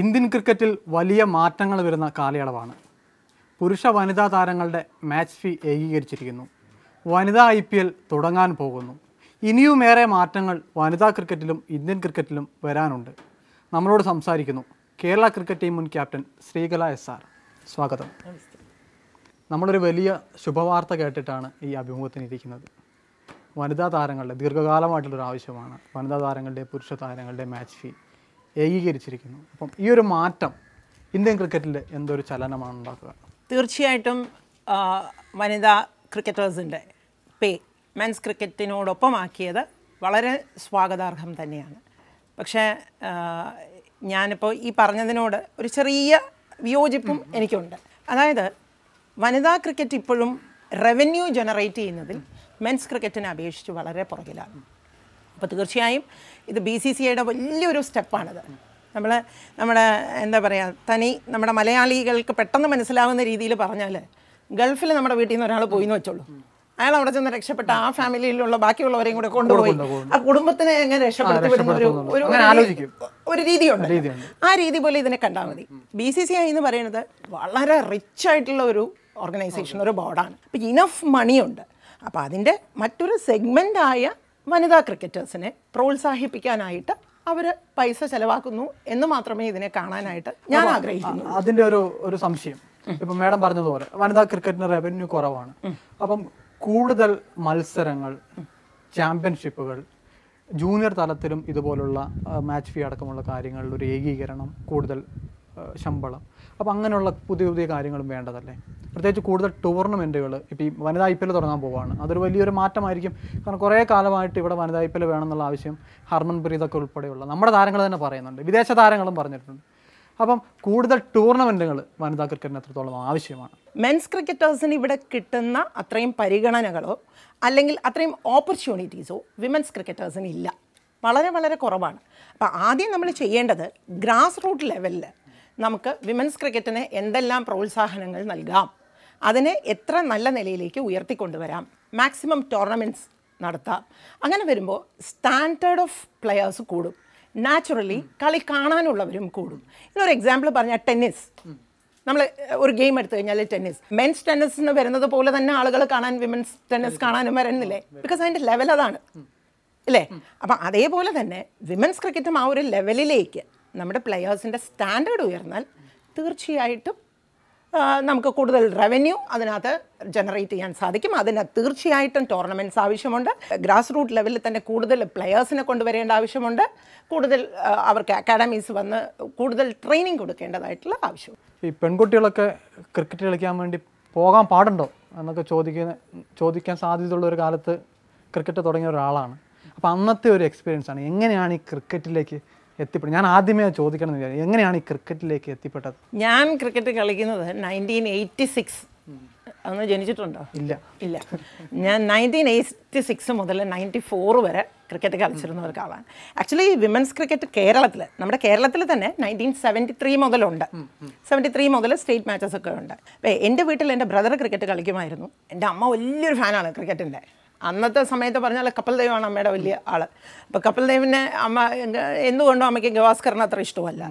Indian ക്രിക്കറ്റിൽ വലിയ മാറ്റങ്ങൾ വരുന്ന കാലയളവാണ് പുരുഷ വനിതാ താരങ്ങളുടെ മാച്ച് ഫീ ഏകീകരിച്ചിരിക്കുന്നു വനിതാ ഐ പി എൽ തുടങ്ങാൻ പോകുന്നു ഇനിയുമേറെ മാറ്റങ്ങൾ വനിതാ ക്രിക്കറ്റിലും ഇന്ത്യൻ ക്രിക്കറ്റിലും വരാനുണ്ട് നമ്മളോട് സംസാരിക്കുന്നു കേരള ക്രിക്കറ്റ് ടീം മുൻ ക്യാപ്റ്റൻ ശ്രീകല എസ് ആർ സ്വാഗതം നമ്മളൊരു വലിയ ശുഭവാർത്ത കേട്ടിട്ടാണ് ഈ അഭിമുഖത്തിന് ഇരിക്കുന്നത് വനിതാ താരങ്ങളുടെ ദീർഘകാലമായിട്ടുള്ളൊരു ആവശ്യമാണ് വനിതാ താരങ്ങളുടെ പുരുഷ താരങ്ങളുടെ മാച്ച് ഫീ ഏകീകരിച്ചിരിക്കുന്നു അപ്പം ഈ ഒരു മാറ്റം ഇന്ത്യൻ ക്രിക്കറ്റിൽ എന്തൊരു ചലനമാണ് ഉണ്ടാക്കുക തീർച്ചയായിട്ടും വനിതാ ക്രിക്കറ്റേഴ്സിൻ്റെ പേ മെൻസ് ക്രിക്കറ്റിനോടൊപ്പമാക്കിയത് വളരെ സ്വാഗതാർഹം തന്നെയാണ് പക്ഷേ ഞാനിപ്പോൾ ഈ പറഞ്ഞതിനോട് ഒരു ചെറിയ വിയോജിപ്പും എനിക്കുണ്ട് അതായത് വനിതാ ക്രിക്കറ്റ് ഇപ്പോഴും റവന്യൂ ജനറേറ്റ് ചെയ്യുന്നതിൽ മെൻസ് ക്രിക്കറ്റിനെ അപേക്ഷിച്ച് വളരെ പുറകിലാണ് അപ്പോൾ തീർച്ചയായും ഇത് ബി സി സി ഐയുടെ വലിയൊരു സ്റ്റെപ്പാണിത് നമ്മൾ നമ്മുടെ എന്താ പറയുക തനി നമ്മുടെ മലയാളികൾക്ക് പെട്ടെന്ന് മനസ്സിലാവുന്ന രീതിയിൽ പറഞ്ഞാൽ ഗൾഫിൽ നമ്മുടെ വീട്ടിൽ നിന്ന് ഒരാൾ പോയി എന്ന് വെച്ചോളൂ അയാൾ അവിടെ ചെന്ന് രക്ഷപ്പെട്ട ആ ഫാമിലിയിലുള്ള ബാക്കിയുള്ളവരെയും കൂടെ കൊണ്ടുപോയി ആ കുടുംബത്തിനെ എങ്ങനെ രക്ഷപ്പെടുത്തി വിടുന്ന ഒരു ഒരു ഒരു രീതിയുണ്ട് ആ രീതി പോലെ ഇതിനെ കണ്ടാൽ മതി ബി സി സി ഐ എന്ന് പറയുന്നത് വളരെ റിച്ച് ആയിട്ടുള്ള ഒരു ഓർഗനൈസേഷൻ ഒരു ബോർഡാണ് അപ്പം ഇനഫ് മണിയുണ്ട് അപ്പം അതിൻ്റെ മറ്റൊരു സെഗ്മെൻ്റായ വനിതാ ക്രിക്കറ്റേഴ്സിനെ പ്രോത്സാഹിപ്പിക്കാനായിട്ട് അവർ പൈസ ചെലവാക്കുന്നു എന്ന് മാത്രമേ ഇതിനെ കാണാനായിട്ട് ഞാൻ ആഗ്രഹിക്കുന്നു അതിന്റെ ഒരു ഒരു സംശയം ഇപ്പം മേഡം പറഞ്ഞതുപോലെ വനിതാ ക്രിക്കറ്റിന് റവന്യൂ കുറവാണ് അപ്പം കൂടുതൽ മത്സരങ്ങൾ ചാമ്പ്യൻഷിപ്പുകൾ ജൂനിയർ തലത്തിലും ഇതുപോലുള്ള മാച്ച് ഫീ അടക്കമുള്ള കാര്യങ്ങളിൽ ഒരു ഏകീകരണം കൂടുതൽ ശമ്പളം അപ്പം അങ്ങനെയുള്ള പുതിയ പുതിയ കാര്യങ്ങളും വേണ്ടതല്ലേ പ്രത്യേകിച്ച് കൂടുതൽ ടൂർണമെൻറ്റുകൾ ഇപ്പോൾ ഈ വനിതാ ഐ പി എൽ തുടങ്ങാൻ പോവുകയാണ് അതൊരു വലിയൊരു മാറ്റമായിരിക്കും കാരണം കുറേ കാലമായിട്ട് ഇവിടെ വനിതാ ഐ പി എൽ വേണമെന്നുള്ള ആവശ്യം ഹർമൻപ്രീത് ഒക്കെ ഉൾപ്പെടെയുള്ള നമ്മുടെ താരങ്ങൾ തന്നെ പറയുന്നുണ്ട് വിദേശ താരങ്ങളും പറഞ്ഞിട്ടുണ്ട് അപ്പം കൂടുതൽ ടൂർണമെൻറ്റുകൾ വനിതാ ക്രിക്കറ്റിന് എത്രത്തോളം ആവശ്യമാണ് മെൻസ് ക്രിക്കറ്റേഴ്സിന് ഇവിടെ കിട്ടുന്ന അത്രയും പരിഗണനകളോ അല്ലെങ്കിൽ അത്രയും ഓപ്പർച്യൂണിറ്റീസോ വിമൻസ് ക്രിക്കറ്റേഴ്സിന് ഇല്ല വളരെ വളരെ കുറവാണ് അപ്പോൾ ആദ്യം നമ്മൾ ചെയ്യേണ്ടത് ഗ്രാസ് റൂട്ട് ലെവലിൽ നമുക്ക് വിമൻസ് ക്രിക്കറ്റിന് എന്തെല്ലാം പ്രോത്സാഹനങ്ങൾ നൽകാം അതിനെ എത്ര നല്ല നിലയിലേക്ക് ഉയർത്തിക്കൊണ്ടുവരാം മാക്സിമം ടോർണമെൻറ്റ്സ് നടത്താം അങ്ങനെ വരുമ്പോൾ സ്റ്റാൻഡേർഡ് ഓഫ് പ്ലെയേഴ്സ് കൂടും നാച്ചുറലി കളി കാണാനുള്ളവരും കൂടും ഇന്നൊരു എക്സാമ്പിൾ പറഞ്ഞാൽ ടെന്നീസ് നമ്മൾ ഒരു ഗെയിം എടുത്തു കഴിഞ്ഞാൽ ടെന്നീസ് മെൻസ് ടെന്നീസിന് വരുന്നത് പോലെ തന്നെ ആളുകൾ കാണാൻ വിമൻസ് ടെന്നീസ് കാണാനും വരുന്നില്ലേ ബിക്കോസ് അതിൻ്റെ ലെവൽ അതാണ് അല്ലേ അപ്പം അതേപോലെ തന്നെ വിമൻസ് ക്രിക്കറ്റും ആ ഒരു ലെവലിലേക്ക് നമ്മുടെ പ്ലെയേഴ്സിൻ്റെ സ്റ്റാൻഡേർഡ് ഉയർന്നാൽ തീർച്ചയായിട്ടും നമുക്ക് കൂടുതൽ റവന്യൂ അതിനകത്ത് ജനറേറ്റ് ചെയ്യാൻ സാധിക്കും അതിന് തീർച്ചയായിട്ടും ടോർണമെൻറ്റ്സ് ആവശ്യമുണ്ട് ഗ്രാസ് റൂട്ട് ലെവലിൽ തന്നെ കൂടുതൽ പ്ലെയേഴ്സിനെ കൊണ്ടുവരേണ്ട ആവശ്യമുണ്ട് കൂടുതൽ അവർക്ക് അക്കാഡമീസ് വന്ന് കൂടുതൽ ട്രെയിനിങ് കൊടുക്കേണ്ടതായിട്ടുള്ള ആവശ്യം ഈ പെൺകുട്ടികളൊക്കെ ക്രിക്കറ്റ് കളിക്കാൻ വേണ്ടി പോകാൻ പാടുണ്ടോ എന്നൊക്കെ ചോദിക്കുന്ന ചോദിക്കാൻ സാധ്യതയുള്ള ഒരു കാലത്ത് ക്രിക്കറ്റ് തുടങ്ങിയ ഒരാളാണ് അപ്പോൾ അന്നത്തെ ഒരു എക്സ്പീരിയൻസ് ആണ് എങ്ങനെയാണ് ഈ ക്രിക്കറ്റിലേക്ക് എത്തിപ്പെട്ടത് ഞാൻ ആദ്യമേ ചോദിക്കണം എങ്ങനെയാണ് ഈ ക്രിക്കറ്റിലേക്ക് എത്തിപ്പെട്ടത് ഞാൻ ക്രിക്കറ്റ് കളിക്കുന്നത് നയൻറ്റീൻ എയ്റ്റി സിക്സ് അന്ന് ജനിച്ചിട്ടുണ്ടോ ഇല്ല ഇല്ല ഞാൻ നയൻറ്റീൻ എയ്റ്റി സിക്സ് മുതൽ നയൻറ്റി ഫോർ വരെ ക്രിക്കറ്റ് കളിച്ചിരുന്ന ഒരാളാണ് ആക്ച്വലി വിമൻസ് ക്രിക്കറ്റ് കേരളത്തിൽ നമ്മുടെ കേരളത്തിൽ തന്നെ നയൻറ്റീൻ സെവൻറ്റി ത്രീ മുതലുണ്ട് സെവൻറ്റി ത്രീ മുതൽ സ്റ്റേറ്റ് മാച്ചസ് ഒക്കെ ഉണ്ട് എൻ്റെ വീട്ടിൽ എൻ്റെ ബ്രദർ ക്രിക്കറ്റ് കളിക്കുമായിരുന്നു എൻ്റെ അമ്മ വലിയൊരു ഫാനാണ് ക്രിക്കറ്റിൻ്റെ അന്നത്തെ സമയത്ത് പറഞ്ഞാൽ കപ്പൽ ദൈവമാണ് അമ്മയുടെ വലിയ ആൾ അപ്പോൾ കപ്പൽ ദൈവിനെ അമ്മ എന്തുകൊണ്ടും അമ്മയ്ക്ക് ഗവാസ്കറിന് അത്ര ഇഷ്ടമല്ല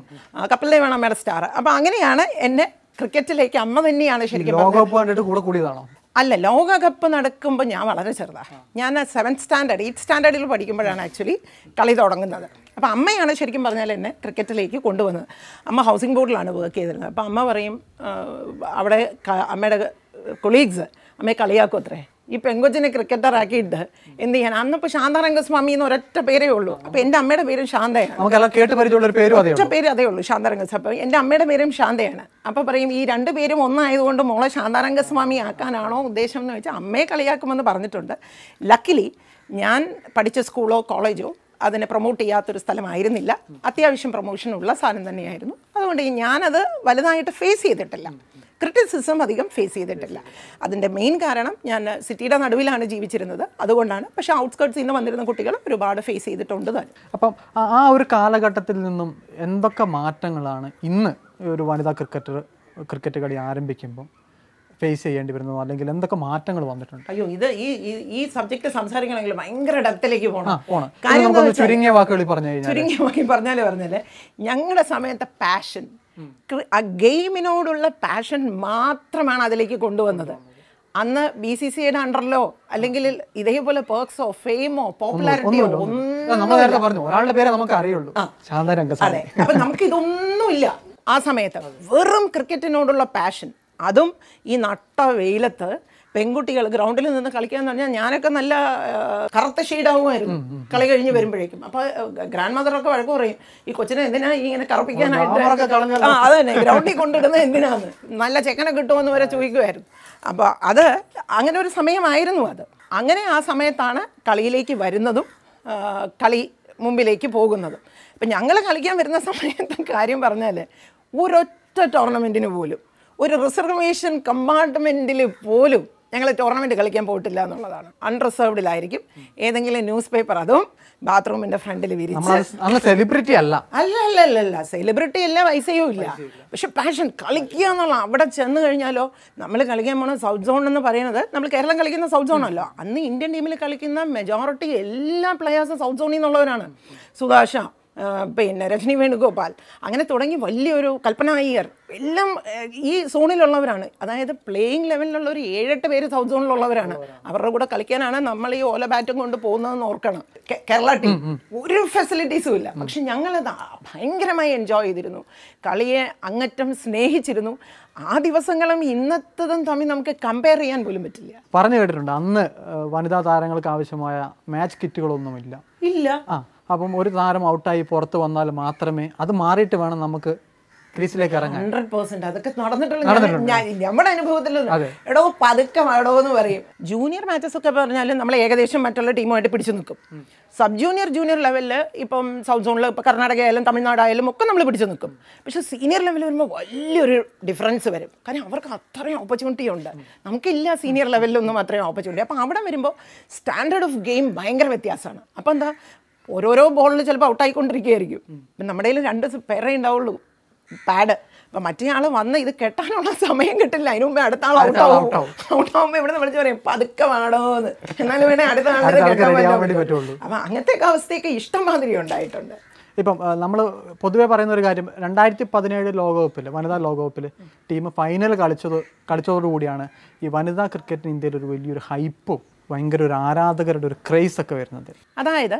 കപ്പൽ ദൈവമാണ് അമ്മയുടെ സ്റ്റാർ അപ്പൊ അങ്ങനെയാണ് എന്നെ ക്രിക്കറ്റിലേക്ക് അമ്മ തന്നെയാണ് ശരിക്കും കൂടെ കൂടിയതാണോ അല്ല ലോകകപ്പ് നടക്കുമ്പോൾ ഞാൻ വളരെ ചെറുതാണ് ഞാൻ സെവൻ സ്റ്റാൻഡേർഡ് എയ്റ്റ് സ്റ്റാൻഡേർഡിൽ പഠിക്കുമ്പോഴാണ് ആക്ച്വലി കളി തുടങ്ങുന്നത് അപ്പം അമ്മയാണ് ശരിക്കും പറഞ്ഞാൽ എന്നെ ക്രിക്കറ്റിലേക്ക് കൊണ്ടുവന്നത് അമ്മ ഹൗസിംഗ് ബോർഡിലാണ് വർക്ക് ചെയ്തിരുന്നത് അപ്പം അമ്മ പറയും അവിടെ അമ്മയുടെ കൊളീഗ്സ് അമ്മയെ കളിയാക്കും അത്രേ ഈ പെങ്കൊച്ചിനെ ആക്കിയിട്ട് എന്ത് ചെയ്യാൻ അന്ന് ഇപ്പൊ ശാന്തരംഗസ്വാമി എന്ന് ഒരൊറ്റ പേരേ ഉള്ളൂ അപ്പൊ എന്റെ അമ്മയുടെ പേരും ശാന്തയാണ് ഒറ്റ പേര് അതേ ഉള്ളൂ ശാന്തരംഗസ്വാമി അപ്പൊ എന്റെ അമ്മയുടെ പേരും ശാന്തയാണ് അപ്പൊ പറയും ഈ രണ്ട് പേരും ഒന്നായതുകൊണ്ട് മോളെ ശാന്തരംഗസ്വാമി ആക്കാനാണോ ഉദ്ദേശം എന്ന് വെച്ചാൽ അമ്മയെ കളിയാക്കുമെന്ന് പറഞ്ഞിട്ടുണ്ട് ലക്കിലി ഞാൻ പഠിച്ച സ്കൂളോ കോളേജോ അതിനെ പ്രൊമോട്ട് ചെയ്യാത്തൊരു സ്ഥലമായിരുന്നില്ല അത്യാവശ്യം പ്രൊമോഷനുള്ള സാധനം തന്നെയായിരുന്നു അതുകൊണ്ട് ഞാനത് വലുതായിട്ട് ഫേസ് ചെയ്തിട്ടില്ല ക്രിറ്റിസിസം അധികം ഫേസ് ചെയ്തിട്ടില്ല അതിൻ്റെ മെയിൻ കാരണം ഞാൻ സിറ്റിയുടെ നടുവിലാണ് ജീവിച്ചിരുന്നത് അതുകൊണ്ടാണ് പക്ഷേ ഔട്ട്സ്കേർട്സിൽ നിന്ന് വന്നിരുന്ന കുട്ടികൾ ഒരുപാട് ഫേസ് ചെയ്തിട്ടുണ്ട് തന്നെ അപ്പം ആ ഒരു കാലഘട്ടത്തിൽ നിന്നും എന്തൊക്കെ മാറ്റങ്ങളാണ് ഇന്ന് ഒരു വനിതാ ക്രിക്കറ്റർ ക്രിക്കറ്റ് കളി ആരംഭിക്കുമ്പോൾ ഫേസ് ചെയ്യേണ്ടി വരുന്നത് അല്ലെങ്കിൽ എന്തൊക്കെ മാറ്റങ്ങൾ വന്നിട്ടുണ്ട് അയ്യോ ഇത് ഈ ഈ സബ്ജക്ട് സംസാരിക്കണമെങ്കിൽ ഭയങ്കര ഡെപ്തിലേക്ക് പോകണം ചുരുങ്ങിയ വാക്കുകളിൽ പറഞ്ഞു കഴിഞ്ഞാൽ ചുരുങ്ങിയ വാക്കിൽ പറഞ്ഞാലേ പറഞ്ഞാലേ ഞങ്ങളുടെ സമയത്തെ പാഷൻ ആ ഗെയിമിനോടുള്ള പാഷൻ മാത്രമാണ് അതിലേക്ക് കൊണ്ടുവന്നത് അന്ന് ബി സി ഐയുടെ അണ്ടറിലോ അല്ലെങ്കിൽ ഇതേപോലെ പേഴ്സോ ഫെയിമോ പോപ്പുലാരിറ്റിയോ ഒന്നും പറഞ്ഞു ഒരാളുടെ പേരെ നമുക്ക് അതെ അപ്പൊ നമുക്ക് ഇതൊന്നുമില്ല ആ സമയത്ത് വെറും ക്രിക്കറ്റിനോടുള്ള പാഷൻ അതും ഈ നട്ട വെയിലത്ത് പെൺകുട്ടികൾ ഗ്രൗണ്ടിൽ നിന്ന് കളിക്കാന്ന് പറഞ്ഞാൽ ഞാനൊക്കെ നല്ല കറുത്ത ഷെയ്ഡാവുമായിരുന്നു കളി കഴിഞ്ഞ് വരുമ്പോഴേക്കും അപ്പോൾ ഗ്രാൻഡ് മദറൊക്കെ വഴക്ക് പറയും ഈ കൊച്ചിനെ എന്തിനാ ഇങ്ങനെ കറുപ്പിക്കാനായിട്ട് ആ അത് തന്നെ ഗ്രൗണ്ടിൽ കൊണ്ടിടുന്നത് എന്തിനാന്ന് നല്ല ചെക്കനെ കിട്ടുമെന്ന് വരെ ചോദിക്കുമായിരുന്നു അപ്പോൾ അത് അങ്ങനെ ഒരു സമയമായിരുന്നു അത് അങ്ങനെ ആ സമയത്താണ് കളിയിലേക്ക് വരുന്നതും കളി മുമ്പിലേക്ക് പോകുന്നതും ഇപ്പൊ ഞങ്ങൾ കളിക്കാൻ വരുന്ന സമയത്ത് കാര്യം പറഞ്ഞാല് ഒരൊറ്റ ടൂർണമെന്റിന് പോലും ഒരു റിസർവേഷൻ കമ്പാർട്ട്മെൻറ്റിൽ പോലും ഞങ്ങൾ ടൂർണമെൻറ്റ് കളിക്കാൻ പോയിട്ടില്ല എന്നുള്ളതാണ് അൺറിസർവ്ഡിലായിരിക്കും ഏതെങ്കിലും ന്യൂസ് പേപ്പർ അതും ബാത്റൂമിൻ്റെ ഫ്രണ്ടിൽ വിരിച്ച് സെലിബ്രിറ്റി അല്ല അല്ല അല്ല അല്ല അല്ല സെലിബ്രിറ്റി അല്ല പൈസയും ഇല്ല പക്ഷെ പാഷൻ കളിക്കുക എന്നുള്ള അവിടെ ചെന്ന് കഴിഞ്ഞാലോ നമ്മൾ കളിക്കാൻ പോകുന്ന സൗത്ത് സോൺ എന്ന് പറയുന്നത് നമ്മൾ കേരളം കളിക്കുന്ന സൗത്ത് സോൺ അല്ലോ അന്ന് ഇന്ത്യൻ ടീമിൽ കളിക്കുന്ന മെജോറിറ്റി എല്ലാ പ്ലെയേഴ്സും സൗത്ത് സോണിൽ നിന്നുള്ളവരാണ് സുഭാഷ പിന്നെ രജനി വേണുഗോപാൽ അങ്ങനെ തുടങ്ങി വലിയൊരു കൽപ്പന അയ്യർ എല്ലാം ഈ സോണിലുള്ളവരാണ് അതായത് പ്ലേയിങ് ലെവലിലുള്ള ഒരു ഏഴെട്ട് പേര് സൗത്ത് സോണിലുള്ളവരാണ് അവരുടെ കൂടെ കളിക്കാനാണ് നമ്മൾ ഈ ഓല ബാറ്റും കൊണ്ട് പോകുന്നതെന്ന് ഓർക്കണം കേരള ടീം ഒരു ഫെസിലിറ്റീസും ഇല്ല പക്ഷെ ഞങ്ങളത് ഭയങ്കരമായി എൻജോയ് ചെയ്തിരുന്നു കളിയെ അങ്ങറ്റം സ്നേഹിച്ചിരുന്നു ആ ദിവസങ്ങളും ഇന്നത്തതും തമ്മിൽ നമുക്ക് കമ്പയർ ചെയ്യാൻ പോലും പറ്റില്ല പറഞ്ഞു കേട്ടിട്ടുണ്ട് അന്ന് വനിതാ താരങ്ങൾക്ക് ആവശ്യമായ മാച്ച് കിറ്റുകളൊന്നുമില്ല ഇല്ല അപ്പം ഒരു താരം ഔട്ടായി പുറത്ത് വന്നാൽ മാത്രമേ അത് മാറിയിട്ട് വേണം നമുക്ക് ക്രീസിലേക്ക് ഇറങ്ങാൻ ഹൺഡ്രഡ് പെർസെന്റ് അതൊക്കെ നടന്നിട്ടുള്ള നമ്മുടെ അനുഭവത്തിൽ എടോ പതുക്കം എടോ എന്ന് പറയും ജൂനിയർ മാച്ചസ് ഒക്കെ പറഞ്ഞാൽ നമ്മൾ ഏകദേശം മറ്റുള്ള ടീമുമായിട്ട് പിടിച്ചു നിൽക്കും സബ് ജൂനിയർ ജൂനിയർ ലെവലിൽ ഇപ്പം സൗത്ത് സോണിൽ ഇപ്പോൾ കർണാടക ആയാലും തമിഴ്നാടായാലും ഒക്കെ നമ്മൾ പിടിച്ചു നിൽക്കും പക്ഷേ സീനിയർ ലെവലിൽ വരുമ്പോൾ വലിയൊരു ഡിഫറൻസ് വരും കാരണം അവർക്ക് അത്രയും ഓപ്പർച്യൂണിറ്റി ഉണ്ട് നമുക്കില്ല സീനിയർ ലെവലിലൊന്നും അത്രയും ഓപ്പർച്യൂണിറ്റി അപ്പോൾ അവിടെ വരുമ്പോൾ സ്റ്റാൻഡേർഡ് ഓഫ് ഗെയിം ഭയങ്കര വ്യത്യാസമാണ് അപ്പോൾ എന്താ ഓരോരോ ബോളിൽ ചിലപ്പോൾ ഔട്ടായിക്കൊണ്ടിരിക്കുകയായിരിക്കും ഇപ്പം നമ്മുടെ കയ്യിൽ രണ്ട് പേരേ ഉണ്ടാവുള്ളൂ പാഡ് അപ്പം മറ്റേ ആൾ വന്ന് ഇത് കെട്ടാനുള്ള സമയം കിട്ടില്ല അതിനു മുമ്പേ അടുത്ത ആൾ ഔട്ടാവും ഔട്ടാവുമ്പോൾ ഇവിടെ വിളിച്ച് പറയും പതുക്കെ വേണോ എന്ന് എന്നാലും വേണേ അടുത്ത ആളിനെ അപ്പം അങ്ങനത്തെ ഒക്കെ അവസ്ഥയൊക്കെ ഇഷ്ടം മാതിരി ഉണ്ടായിട്ടുണ്ട് ഇപ്പം നമ്മൾ പൊതുവേ പറയുന്ന ഒരു കാര്യം രണ്ടായിരത്തി പതിനേഴ് ലോകകപ്പിൽ വനിതാ ലോകകപ്പിൽ ടീം ഫൈനൽ കളിച്ചത് കളിച്ചതോടുകൂടിയാണ് ഈ വനിതാ ക്രിക്കറ്റിന് ഇന്ത്യയിൽ ഒരു വലിയൊരു ഹൈപ്പും ഭയങ്കര ഒരു ആരാധകരുടെ ഒരു ക്രേസ് ഒക്കെ വരുന്നത് അതായത്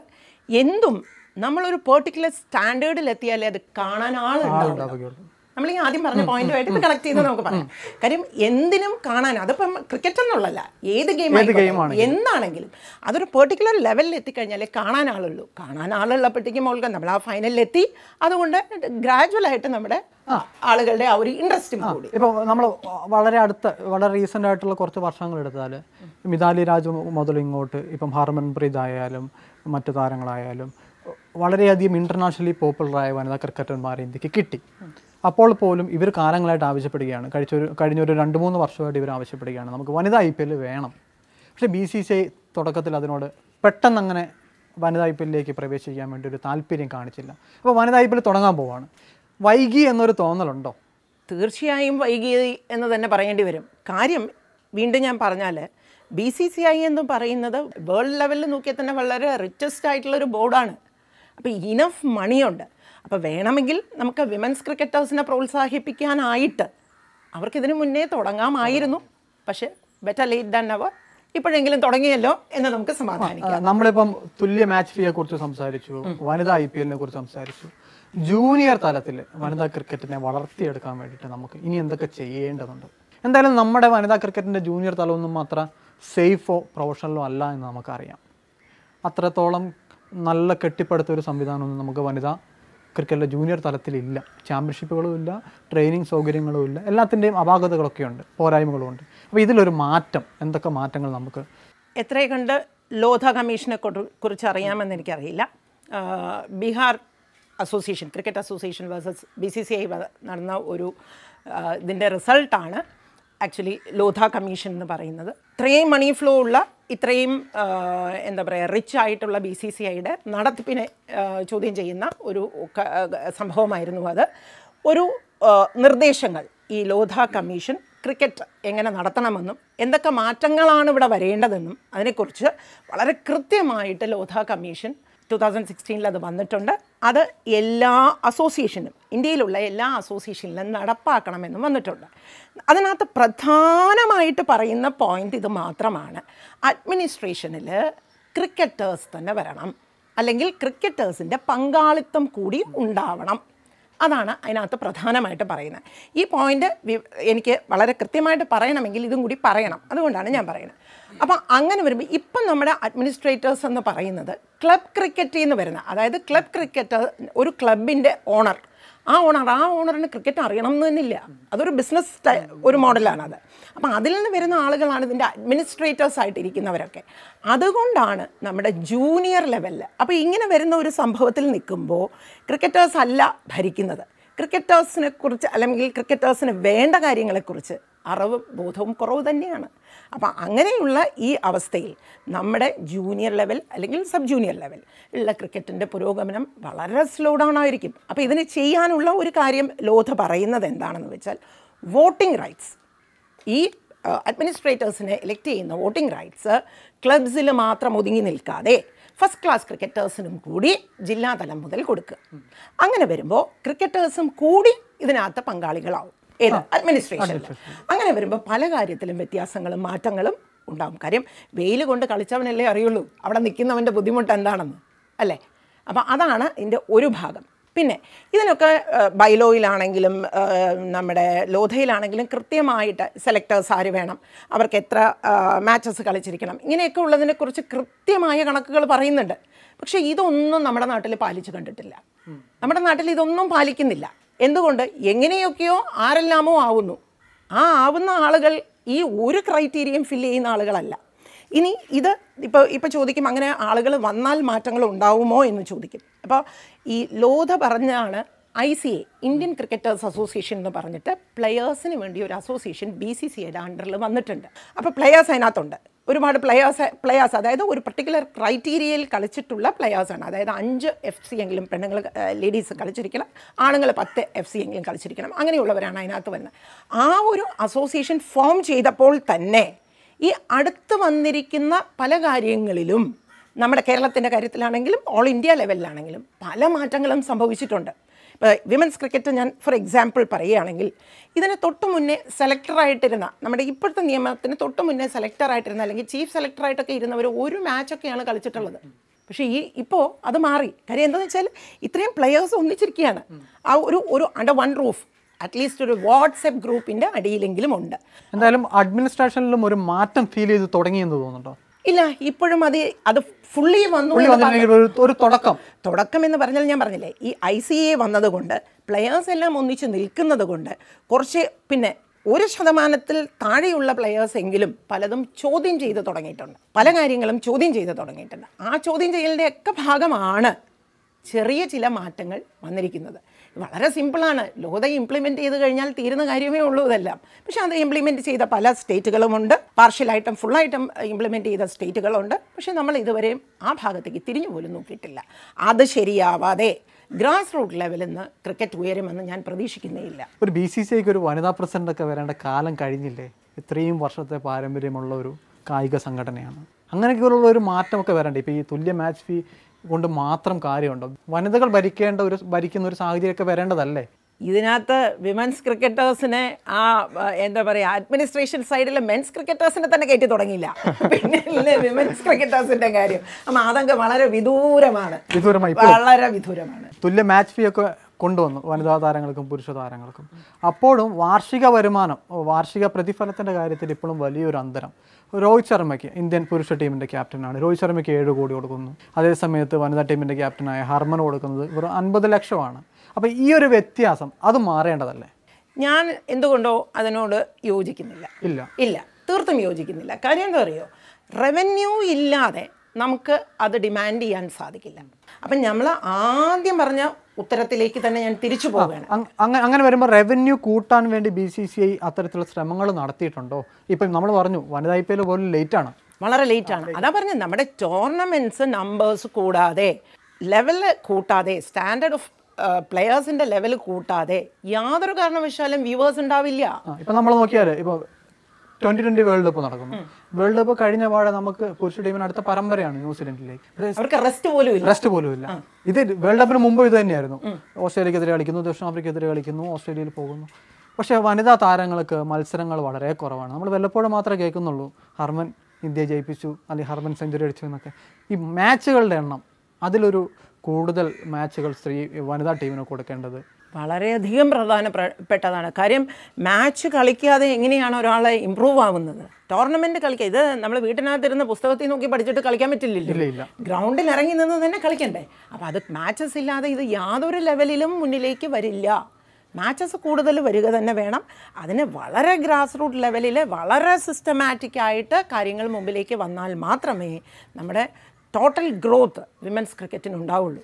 എന്തും നമ്മളൊരു പെർട്ടിക്കുലർ സ്റ്റാൻഡേർഡിൽ എത്തിയാലേ അത് കാണാൻ നമ്മൾ ഈ ആദ്യം പറഞ്ഞ പോയിന്റുമായിട്ട് ഇത് കണക്ട് ചെയ്ത് നമുക്ക് പറയാം കാര്യം എന്തിനും കാണാൻ അതിപ്പം ക്രിക്കറ്റ് എന്നുള്ളല്ല ഏത് ഗെയിം എന്താണെങ്കിലും അതൊരു പെർട്ടിക്കുലർ ലെവലിൽ എത്തിക്കഴിഞ്ഞാലേ കാണാൻ ആളുള്ളൂ കാണാൻ ആളുള്ളപ്പോഴത്തേക്കും അവൾക്ക് നമ്മൾ ആ ഫൈനലിൽ എത്തി അതുകൊണ്ട് ഗ്രാജുവൽ ആയിട്ട് നമ്മുടെ ആളുകളുടെ ആ ഒരു ഇൻട്രസ്റ്റ് കൂടി ഇപ്പോൾ നമ്മൾ വളരെ അടുത്ത വളരെ റീസെന്റ് ആയിട്ടുള്ള കുറച്ച് വർഷങ്ങൾ എടുത്താൽ മിതാലി രാജ് മുതൽ ഇങ്ങോട്ട് ഇപ്പം ഹർമൻപ്രീത് ആയാലും മറ്റു താരങ്ങളായാലും വളരെയധികം ഇൻ്റർനാഷണലി പോപ്പുലറായ വനിതാ ക്രിക്കറ്റർമാർ ഇന്ത്യക്ക് കിട്ടി അപ്പോൾ പോലും ഇവർ കാലങ്ങളായിട്ട് ആവശ്യപ്പെടുകയാണ് കഴിച്ചൊരു കഴിഞ്ഞൊരു രണ്ട് മൂന്ന് വർഷമായിട്ട് ഇവർ ആവശ്യപ്പെടുകയാണ് നമുക്ക് വനിതാ ഐ പി എൽ വേണം പക്ഷേ ബി സി സി ഐ തുടക്കത്തിൽ അതിനോട് പെട്ടെന്ന് അങ്ങനെ വനിതാ ഐ പി എല്ലിലേക്ക് പ്രവേശിക്കാൻ വേണ്ടി ഒരു താല്പര്യം കാണിച്ചില്ല അപ്പോൾ വനിതാ ഐ പി എൽ തുടങ്ങാൻ പോവാണ് വൈകി എന്നൊരു തോന്നലുണ്ടോ തീർച്ചയായും വൈകി എന്ന് തന്നെ പറയേണ്ടി വരും കാര്യം വീണ്ടും ഞാൻ പറഞ്ഞാൽ ബി സി സി ഐ എന്ന് പറയുന്നത് വേൾഡ് ലെവലിൽ നോക്കിയാൽ തന്നെ വളരെ റിച്ചസ്റ്റ് ആയിട്ടുള്ളൊരു ബോർഡാണ് അപ്പോൾ ഇനഫ് മണിയുണ്ട് അപ്പോൾ വേണമെങ്കിൽ നമുക്ക് വിമൻസ് ക്രിക്കറ്റേഴ്സിനെ പ്രോത്സാഹിപ്പിക്കാനായിട്ട് അവർക്കിതിനു മുന്നേ തുടങ്ങാമായിരുന്നു പക്ഷേ ബെറ്റർ ലേറ്റ് ദാൻ അവർ ഇപ്പോഴെങ്കിലും തുടങ്ങിയല്ലോ എന്ന് നമുക്ക് സമാധാനിക്കാം നമ്മളിപ്പം തുല്യ മാച്ച് ഫീയെ കുറിച്ച് സംസാരിച്ചു വനിതാ ഐ പി എല്ലിനെ കുറിച്ച് സംസാരിച്ചു ജൂനിയർ തലത്തിൽ വനിതാ ക്രിക്കറ്റിനെ വളർത്തിയെടുക്കാൻ വേണ്ടിയിട്ട് നമുക്ക് ഇനി എന്തൊക്കെ ചെയ്യേണ്ടതുണ്ട് എന്തായാലും നമ്മുടെ വനിതാ ക്രിക്കറ്റിന്റെ ജൂനിയർ തലമൊന്നും മാത്രം സേഫോ പ്രൊഫഷണലോ അല്ല എന്ന് നമുക്കറിയാം അത്രത്തോളം നല്ല കെട്ടിപ്പടുത്ത ഒരു സംവിധാനമൊന്നും നമുക്ക് വനിതാ ക്രിക്കറ്റിലെ ജൂനിയർ തലത്തിലില്ല ചാമ്പ്യൻഷിപ്പുകളും ഇല്ല ട്രെയിനിങ് സൗകര്യങ്ങളും ഇല്ല എല്ലാത്തിൻ്റെയും അപാകതകളൊക്കെ ഉണ്ട് പോരായ്മകളുമുണ്ട് അപ്പോൾ ഇതിലൊരു മാറ്റം എന്തൊക്കെ മാറ്റങ്ങൾ നമുക്ക് എത്രയും കണ്ട് ലോധ കമ്മീഷനെ കുറിച്ച് അറിയാമെന്ന് എനിക്കറിയില്ല Bihar association cricket association versus B C C I നടന്ന ഒരു ഇതിൻ്റെ റിസൾട്ടാണ് ആക്ച്വലി ലോധ കമ്മീഷൻ എന്ന് പറയുന്നത് ഇത്രയും മണി ഫ്ലോ ഉള്ള ഇത്രയും എന്താ പറയുക റിച്ച് ആയിട്ടുള്ള ബി സി സി ഐയുടെ നടത്തിപ്പിനെ ചോദ്യം ചെയ്യുന്ന ഒരു സംഭവമായിരുന്നു അത് ഒരു നിർദ്ദേശങ്ങൾ ഈ ലോധ കമ്മീഷൻ ക്രിക്കറ്റ് എങ്ങനെ നടത്തണമെന്നും എന്തൊക്കെ മാറ്റങ്ങളാണ് ഇവിടെ വരേണ്ടതെന്നും അതിനെക്കുറിച്ച് വളരെ കൃത്യമായിട്ട് ലോധ കമ്മീഷൻ ടു തൗസൻഡ് സിക്സ്റ്റീനിൽ അത് വന്നിട്ടുണ്ട് അത് എല്ലാ അസോസിയേഷനും ഇന്ത്യയിലുള്ള എല്ലാ അസോസിയേഷനിലും നടപ്പാക്കണമെന്നും വന്നിട്ടുണ്ട് അതിനകത്ത് പ്രധാനമായിട്ട് പറയുന്ന പോയിൻ്റ് ഇത് മാത്രമാണ് അഡ്മിനിസ്ട്രേഷനിൽ ക്രിക്കറ്റേഴ്സ് തന്നെ വരണം അല്ലെങ്കിൽ ക്രിക്കറ്റേഴ്സിൻ്റെ പങ്കാളിത്തം കൂടി ഉണ്ടാവണം അതാണ് അതിനകത്ത് പ്രധാനമായിട്ട് പറയുന്നത് ഈ പോയിന്റ് എനിക്ക് വളരെ കൃത്യമായിട്ട് പറയണമെങ്കിൽ ഇതും കൂടി പറയണം അതുകൊണ്ടാണ് ഞാൻ പറയുന്നത് അപ്പോൾ അങ്ങനെ വരുമ്പോൾ ഇപ്പം നമ്മുടെ അഡ്മിനിസ്ട്രേറ്റേഴ്സ് എന്ന് പറയുന്നത് ക്ലബ് ക്രിക്കറ്റിൽ നിന്ന് വരുന്ന അതായത് ക്ലബ് ക്രിക്കറ്റ് ഒരു ക്ലബിൻ്റെ ഓണർ ആ ഓണർ ആ ഓണറിന് ക്രിക്കറ്റ് അറിയണം എന്ന് അതൊരു ബിസിനസ് ഒരു മോഡലാണ് അത് അപ്പം അതിൽ നിന്ന് വരുന്ന ആളുകളാണ് ഇതിൻ്റെ അഡ്മിനിസ്ട്രേറ്റേഴ്സ് ആയിട്ടിരിക്കുന്നവരൊക്കെ അതുകൊണ്ടാണ് നമ്മുടെ ജൂനിയർ ലെവലിൽ അപ്പോൾ ഇങ്ങനെ വരുന്ന ഒരു സംഭവത്തിൽ നിൽക്കുമ്പോൾ ക്രിക്കറ്റേഴ്സ് അല്ല ഭരിക്കുന്നത് ക്രിക്കറ്റേഴ്സിനെ കുറിച്ച് അല്ലെങ്കിൽ ക്രിക്കറ്റേഴ്സിന് വേണ്ട കാര്യങ്ങളെക്കുറിച്ച് അറിവ് ബോധവും കുറവ് തന്നെയാണ് അപ്പോൾ അങ്ങനെയുള്ള ഈ അവസ്ഥയിൽ നമ്മുടെ ജൂനിയർ ലെവൽ അല്ലെങ്കിൽ സബ് ജൂനിയർ ലെവൽ ഉള്ള ക്രിക്കറ്റിൻ്റെ പുരോഗമനം വളരെ സ്ലോ ഡൗൺ ആയിരിക്കും അപ്പോൾ ഇതിന് ചെയ്യാനുള്ള ഒരു കാര്യം ലോധ പറയുന്നത് എന്താണെന്ന് വെച്ചാൽ വോട്ടിംഗ് റൈറ്റ്സ് ഈ അഡ്മിനിസ്ട്രേറ്റേഴ്സിനെ ഇലക്ട് ചെയ്യുന്ന വോട്ടിംഗ് റൈറ്റ്സ് ക്ലബ്സിൽ മാത്രം ഒതുങ്ങി നിൽക്കാതെ ഫസ്റ്റ് ക്ലാസ് ക്രിക്കറ്റേഴ്സിനും കൂടി ജില്ലാതലം മുതൽ കൊടുക്കുക അങ്ങനെ വരുമ്പോൾ ക്രിക്കറ്റേഴ്സും കൂടി ഇതിനകത്ത് പങ്കാളികളാവും ഏത് അഡ്മിനിസ്ട്രേഷൻ അങ്ങനെ വരുമ്പോൾ പല കാര്യത്തിലും വ്യത്യാസങ്ങളും മാറ്റങ്ങളും ഉണ്ടാകും കാര്യം വെയിൽ കൊണ്ട് കളിച്ചവനല്ലേ അറിയുള്ളൂ അവിടെ നിൽക്കുന്നവൻ്റെ ബുദ്ധിമുട്ട് എന്താണെന്ന് അല്ലേ അപ്പോൾ അതാണ് ഇതിൻ്റെ ഒരു ഭാഗം പിന്നെ ഇതിനൊക്കെ ബൈലോയിലാണെങ്കിലും നമ്മുടെ ലോധയിലാണെങ്കിലും കൃത്യമായിട്ട് സെലക്ടേഴ്സ് ആര് വേണം അവർക്ക് എത്ര മാച്ചസ് കളിച്ചിരിക്കണം ഇങ്ങനെയൊക്കെ ഉള്ളതിനെക്കുറിച്ച് കൃത്യമായ കണക്കുകൾ പറയുന്നുണ്ട് പക്ഷേ ഇതൊന്നും നമ്മുടെ നാട്ടിൽ പാലിച്ചു കണ്ടിട്ടില്ല നമ്മുടെ നാട്ടിൽ ഇതൊന്നും പാലിക്കുന്നില്ല എന്തുകൊണ്ട് എങ്ങനെയൊക്കെയോ ആരെല്ലാമോ ആവുന്നു ആ ആവുന്ന ആളുകൾ ഈ ഒരു ക്രൈറ്റീരിയയും ഫില്ല് ചെയ്യുന്ന ആളുകളല്ല ഇനി ഇത് ഇപ്പോൾ ഇപ്പോൾ ചോദിക്കും അങ്ങനെ ആളുകൾ വന്നാൽ മാറ്റങ്ങൾ ഉണ്ടാവുമോ എന്ന് ചോദിക്കും അപ്പോൾ ഈ ലോധ പറഞ്ഞാണ് I C A Indian cricketers association എന്ന് പറഞ്ഞിട്ട് പ്ലെയേഴ്സിന് വേണ്ടി ഒരു അസോസിയേഷൻ ബി സി എയുടെ അണ്ടറിൽ വന്നിട്ടുണ്ട് അപ്പോൾ പ്ലെയേഴ്സ് അതിനകത്തുണ്ട് ഒരുപാട് പ്ലെയേഴ്സ് പ്ലെയേഴ്സ് അതായത് ഒരു പർട്ടിക്കുലർ ക്രൈറ്റീരിയയിൽ കളിച്ചിട്ടുള്ള പ്ലെയേഴ്സാണ് അതായത് അഞ്ച് എഫ് സി എങ്കിലും പെണ്ണുങ്ങൾ ലേഡീസ് കളിച്ചിരിക്കണം ആണുങ്ങൾ പത്ത് എഫ് സി എങ്കിലും കളിച്ചിരിക്കണം അങ്ങനെയുള്ളവരാണ് അതിനകത്ത് വന്ന് ആ ഒരു അസോസിയേഷൻ ഫോം ചെയ്തപ്പോൾ തന്നെ ഈ അടുത്ത് വന്നിരിക്കുന്ന പല കാര്യങ്ങളിലും നമ്മുടെ കേരളത്തിൻ്റെ കാര്യത്തിലാണെങ്കിലും ഓൾ ഇന്ത്യ ലെവലിലാണെങ്കിലും പല മാറ്റങ്ങളും സംഭവിച്ചിട്ടുണ്ട് വിമൻസ് ക്രിക്കറ്റ് ഞാൻ ഫോർ എക്സാമ്പിൾ പറയുകയാണെങ്കിൽ ഇതിന് തൊട്ട് മുന്നേ സെലക്ടറായിട്ടിരുന്ന നമ്മുടെ ഇപ്പോഴത്തെ നിയമത്തിന് തൊട്ട് മുന്നേ സെലക്ടറായിട്ടിരുന്ന അല്ലെങ്കിൽ ചീഫ് സെലക്ടറായിട്ടൊക്കെ ഇരുന്നവർ ഒരു മാച്ചൊക്കെയാണ് കളിച്ചിട്ടുള്ളത് പക്ഷേ ഈ ഇപ്പോൾ അത് മാറി കാര്യം എന്താണെന്ന് വെച്ചാൽ ഇത്രയും പ്ലെയേഴ്സ് ഒന്നിച്ചിരിക്കുകയാണ് ആ ഒരു ഒരു അണ്ടർ വൺ റൂഫ് അറ്റ്ലീസ്റ്റ് ഒരു വാട്സപ്പ് ഗ്രൂപ്പിൻ്റെ അടിയിലെങ്കിലും ഉണ്ട് എന്തായാലും അഡ്മിനിസ്ട്രേഷനിലും ഒരു മാറ്റം ഫീൽ ചെയ്ത് തുടങ്ങിയെന്ന് തോന്നുന്നുണ്ടോ ഇല്ല ഇപ്പോഴും അത് അത് ഫുള്ളി വന്നു ഒരു തുടക്കം തുടക്കം എന്ന് പറഞ്ഞാൽ ഞാൻ പറഞ്ഞില്ലേ ഈ ഐ സി എ വന്നതുകൊണ്ട് പ്ലെയേഴ്സ് എല്ലാം ഒന്നിച്ച് നിൽക്കുന്നത് കൊണ്ട് കുറച്ച് പിന്നെ ഒരു ശതമാനത്തിൽ താഴെയുള്ള പ്ലെയേഴ്സ് എങ്കിലും പലതും ചോദ്യം ചെയ്ത് തുടങ്ങിയിട്ടുണ്ട് പല കാര്യങ്ങളും ചോദ്യം ചെയ്ത് തുടങ്ങിയിട്ടുണ്ട് ആ ചോദ്യം ചെയ്യലിൻ്റെ ഒക്കെ ഭാഗമാണ് ചെറിയ ചില മാറ്റങ്ങൾ വന്നിരിക്കുന്നത് വളരെ സിമ്പിളാണ് ലോത ഇംപ്ലിമെൻറ്റ് ചെയ്ത് കഴിഞ്ഞാൽ തീരുന്ന കാര്യമേ ഉള്ളൂ ഇതെല്ലാം പക്ഷേ അത് ഇംപ്ലിമെൻറ്റ് ചെയ്ത പല സ്റ്റേറ്റുകളുമുണ്ട് പാർഷ്യലായിട്ടും ഫുള്ളായിട്ടും ഇംപ്ലിമെൻറ്റ് ചെയ്ത സ്റ്റേറ്റുകളുണ്ട് പക്ഷേ നമ്മൾ ഇതുവരെയും ആ ഭാഗത്തേക്ക് തിരിഞ്ഞു പോലും നോക്കിയിട്ടില്ല അത് ശരിയാവാതെ ഗ്രാസ് റൂട്ട് ലെവലിൽ നിന്ന് ക്രിക്കറ്റ് ഉയരുമെന്ന് ഞാൻ പ്രതീക്ഷിക്കുന്നേയില്ല ഒരു ബി സി സി ഐക്ക് ഒരു വനിതാ പ്രസിഡൻ്റൊക്കെ വരേണ്ട കാലം കഴിഞ്ഞില്ലേ ഇത്രയും വർഷത്തെ പാരമ്പര്യമുള്ള ഒരു കായിക സംഘടനയാണ് അങ്ങനെയൊക്കെയുള്ള ഒരു മാറ്റമൊക്കെ വരണ്ടേ ഇപ്പോൾ ഈ തുല്യ മാച്ച് ഫീ കൊണ്ട് മാത്രം കാര്യമുണ്ടോ വനിതകൾ ഭരിക്കേണ്ട ഒരു ഭരിക്കുന്ന ഒരു സാഹചര്യമൊക്കെ വരേണ്ടതല്ലേ ഇതിനകത്ത് വിമൻസ് ക്രിക്കറ്റേഴ്സിനെ ആ എന്താ പറയുക അഡ്മിനിസ്ട്രേഷൻ സൈഡിൽ മെൻസ് ക്രിക്കറ്റേഴ്സിനെ തന്നെ കയറ്റി തുടങ്ങിയില്ല പിന്നെ വിമൻസ് ക്രിക്കറ്റേഴ്സിന്റെ കാര്യം അപ്പം അതൊക്കെ വളരെ വിദൂരമാണ് വളരെ വിദൂരമാണ് തുല്യ മാച്ച് ഫീ ഒക്കെ കൊണ്ടുവന്നു വനിതാ താരങ്ങൾക്കും പുരുഷ താരങ്ങൾക്കും അപ്പോഴും വാർഷിക വരുമാനം വാർഷിക പ്രതിഫലത്തിൻ്റെ കാര്യത്തിൽ ഇപ്പോഴും വലിയൊരു അന്തരം രോഹിത് ശർമ്മയ്ക്ക് ഇന്ത്യൻ പുരുഷ ടീമിൻ്റെ ക്യാപ്റ്റനാണ് രോഹിത് ശർമ്മയ്ക്ക് ഏഴ് കോടി കൊടുക്കുന്നു അതേ സമയത്ത് വനിതാ ടീമിൻ്റെ ക്യാപ്റ്റനായ ഹർമൻ കൊടുക്കുന്നത് വെറും അൻപത് ലക്ഷമാണ് അപ്പോൾ ഈ ഒരു വ്യത്യാസം അത് മാറേണ്ടതല്ലേ ഞാൻ എന്തുകൊണ്ടോ അതിനോട് യോജിക്കുന്നില്ല ഇല്ല ഇല്ല തീർത്തും യോജിക്കുന്നില്ല കാര്യം എന്താ പറയുമോ റവന്യൂ ഇല്ലാതെ നമുക്ക് അത് ഡിമാൻഡ് ചെയ്യാൻ സാധിക്കില്ല അപ്പം നമ്മൾ ആദ്യം പറഞ്ഞ ഉത്തരത്തിലേക്ക് തന്നെ ഞാൻ തിരിച്ചു പോവുകയാണ് അങ്ങനെ വരുമ്പോൾ റവന്യൂ കൂട്ടാൻ വേണ്ടി ബി സി സി ഐ അത്തരത്തിലുള്ള ശ്രമങ്ങൾ നടത്തിയിട്ടുണ്ടോ ഇപ്പം നമ്മൾ പറഞ്ഞു വനിതാ ഐ പി എൽ പോലും ആണ് വളരെ ആണ് അതാ പറഞ്ഞത് നമ്മുടെ ടൂർണമെന്റ്സ് നമ്പേഴ്സ് കൂടാതെ ലെവൽ കൂട്ടാതെ സ്റ്റാൻഡേർഡ് ഓഫ് പ്ലെയേഴ്സിന്റെ ലെവൽ കൂട്ടാതെ യാതൊരു കാരണവശാലും വ്യൂവേഴ്സ് ഉണ്ടാവില്ല ഇപ്പൊ നമ്മൾ നോക്കിയാൽ ഇപ്പോൾ ട്വന്റി ട്വന്റി വേൾഡ് കപ്പ് നടക്കുന്നു വേൾഡ് കപ്പ് കഴിഞ്ഞ പാടെ നമുക്ക് പുരുഷ ടീമിന് അടുത്ത പരമ്പരയാണ് ന്യൂസിലൻഡിലേക്ക് റെസ്റ്റ് പോലും ഇല്ല ഇത് വേൾഡ് കപ്പിന് മുമ്പ് ഇത് തന്നെയായിരുന്നു ഓസ്ട്രേലിയക്കെതിരെ കളിക്കുന്നു ദക്ഷിണാഫ്രിക്കെതിരെ കളിക്കുന്നു ഓസ്ട്രേലിയയിൽ പോകുന്നു പക്ഷേ വനിതാ താരങ്ങൾക്ക് മത്സരങ്ങൾ വളരെ കുറവാണ് നമ്മൾ വല്ലപ്പോഴും മാത്രമേ കേൾക്കുന്നുള്ളൂ ഹർമൻ ഇന്ത്യ ജയിപ്പിച്ചു അല്ലെങ്കിൽ ഹർമൻ സെഞ്ചുറി അടിച്ചു എന്നൊക്കെ ഈ മാച്ചുകളുടെ എണ്ണം അതിലൊരു കൂടുതൽ മാച്ചുകൾ സ്ത്രീ വനിതാ ടീമിന് കൊടുക്കേണ്ടത് വളരെയധികം പ്രധാനപ്പെട്ടതാണ് കാര്യം മാച്ച് കളിക്കാതെ എങ്ങനെയാണ് ഒരാളെ ഇമ്പ്രൂവ് ആവുന്നത് ടൂർണമെന്റ് കളിക്കുക ഇത് നമ്മൾ വീട്ടിനകത്തിരുന്ന് പുസ്തകത്തിൽ നോക്കി പഠിച്ചിട്ട് കളിക്കാൻ പറ്റില്ലല്ലോ ഗ്രൗണ്ടിൽ ഇറങ്ങി നിന്ന് തന്നെ കളിക്കണ്ടേ അപ്പോൾ അത് മാച്ചസ് ഇല്ലാതെ ഇത് യാതൊരു ലെവലിലും മുന്നിലേക്ക് വരില്ല മാച്ചസ് കൂടുതൽ വരിക തന്നെ വേണം അതിന് വളരെ ഗ്രാസ് റൂട്ട് ലെവലിൽ വളരെ സിസ്റ്റമാറ്റിക്കായിട്ട് കാര്യങ്ങൾ മുമ്പിലേക്ക് വന്നാൽ മാത്രമേ നമ്മുടെ ടോട്ടൽ ഗ്രോത്ത് വിമൻസ് ക്രിക്കറ്റിന് ഉണ്ടാവുള്ളൂ